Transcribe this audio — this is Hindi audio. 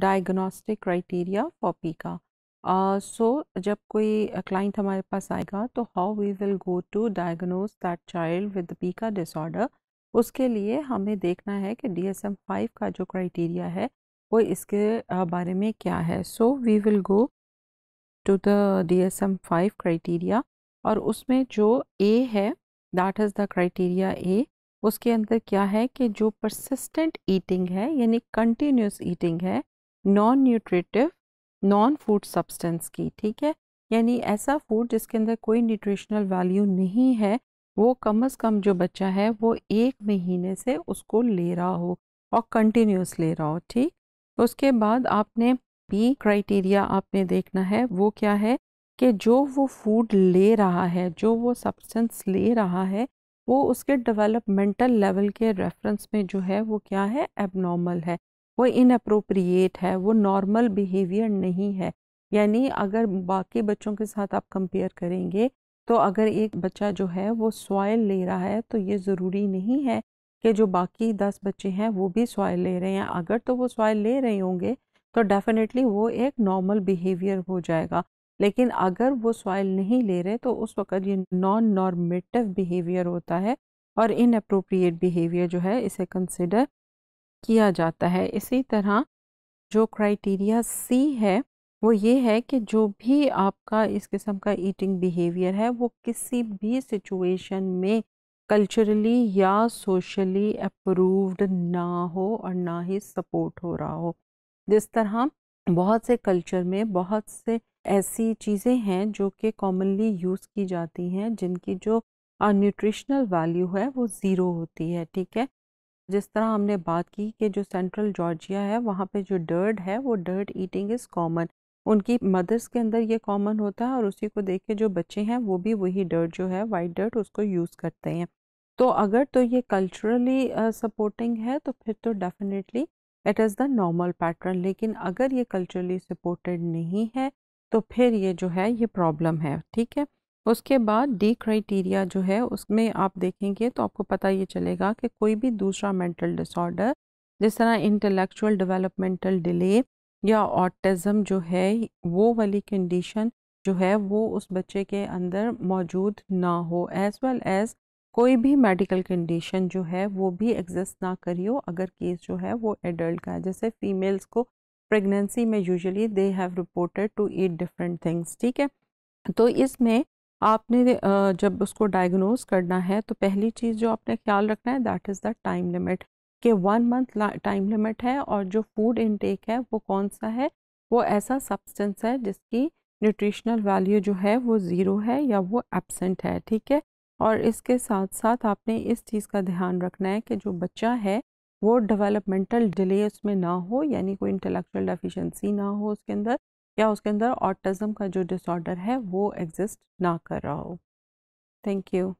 डायग्नोस्टिक क्राइटेरिया फॉर पीका सो जब कोई क्लाइंट uh, हमारे पास आएगा तो how we will go to diagnose that child with pica disorder उसके लिए हमें देखना है कि डी एस एम फाइव का जो क्राइटेरिया है वो इसके uh, बारे में क्या है so we will go to the D S M five criteria और उसमें जो ए है that is the criteria A उसके अंदर क्या है कि जो परसिस्टेंट ईटिंग है यानी कंटिन्यूस ईटिंग है non nutritive non food substance की ठीक है यानी ऐसा फूड जिसके अंदर कोई न्यूट्रिशनल वैल्यू नहीं है वो कम अज़ कम जो बच्चा है वो एक महीने से उसको ले रहा हो और कंटिन्यूस ले रहा हो ठीक तो उसके बाद आपने बी क्राइटेरिया आपने देखना है वो क्या है कि जो वो फूड ले रहा है जो वो सब्सटेंस ले रहा है वो उसके डेवलपमेंटल लेवल के रेफरेंस में जो है वो क्या है एबनॉर्मल है वो इनप्रोप्रिएट है वो नॉर्मल बिहेवियर नहीं है यानी अगर बाकी बच्चों के साथ आप कंपेयर करेंगे तो अगर एक बच्चा जो है वो सॉयल ले रहा है तो ये ज़रूरी नहीं है कि जो बाकी दस बच्चे हैं वो भी सॉयल ले रहे हैं अगर तो वो सॉयल ले रहे होंगे तो डेफ़िनेटली वो एक नॉर्मल बिहेवियर हो जाएगा लेकिन अगर वो सॉयल नहीं ले रहे तो उस वक़्त ये नॉन नॉर्मेटिव बिहेवियर होता है और इनअप्रोप्रिएट बिहेवियर जो है इसे कंसिडर किया जाता है इसी तरह जो क्राइटेरिया सी है वो ये है कि जो भी आपका इस किस्म का ईटिंग बिहेवियर है वो किसी भी सिचुएशन में कल्चरली या सोशली अप्रूव्ड ना हो और ना ही सपोर्ट हो रहा हो जिस तरह बहुत से कल्चर में बहुत से ऐसी चीज़ें हैं जो कि कॉमनली यूज़ की जाती हैं जिनकी जो न्यूट्रिशनल वैल्यू है वो ज़ीरो होती है ठीक है जिस तरह हमने बात की कि जो सेंट्रल जॉर्जिया है वहाँ पे जो डर्ड है वो डर्ड ईटिंग इज़ कॉमन उनकी मदर्स के अंदर ये कॉमन होता है और उसी को देख के जो बच्चे हैं वो भी वही डर्ट जो है वाइट डर्ट उसको यूज़ करते हैं तो अगर तो ये कल्चरली सपोर्टिंग है तो फिर तो definitely it is the normal pattern लेकिन अगर ये कल्चरली सपोर्टेड नहीं है तो फिर ये जो है ये प्रॉब्लम है ठीक है उसके बाद डी क्राइटेरिया जो है उसमें आप देखेंगे तो आपको पता ये चलेगा कि कोई भी दूसरा मेंटल डिसऑर्डर जिस तरह इंटेलेक्चुअल डेवलपमेंटल डिले या ऑटिज़म जो है वो वाली कंडीशन जो है वो उस बच्चे के अंदर मौजूद ना हो एज़ वेल एज़ कोई भी मेडिकल कंडीशन जो है वो भी एग्जिस्ट ना करी हो अगर केस जो है वो एडल्ट का है जैसे फीमेल्स को प्रेगनेंसी में usually they have reported to eat different things ठीक है तो इसमें आपने जब उसको डायग्नोज करना है तो पहली चीज़ जो आपने ख्याल रखना है that is the time limit कि वन मंथ टाइम लिमिट है और जो फूड इनटेक है वो कौन सा है वो ऐसा सब्सटेंस है जिसकी न्यूट्रिशनल वैल्यू जो है वो ज़ीरो है या वो एबसेंट है ठीक है और इसके साथ साथ आपने इस चीज़ का ध्यान रखना है कि जो बच्चा है वो डेवलपमेंटल डिले उसमें ना हो यानी कोई इंटेलेक्चुअल डेफिशिएंसी ना हो उसके अंदर या उसके अंदर ऑटिज़म का जो डिसऑर्डर है वो एग्ज़िस्ट ना कर रहा हो थैंक यू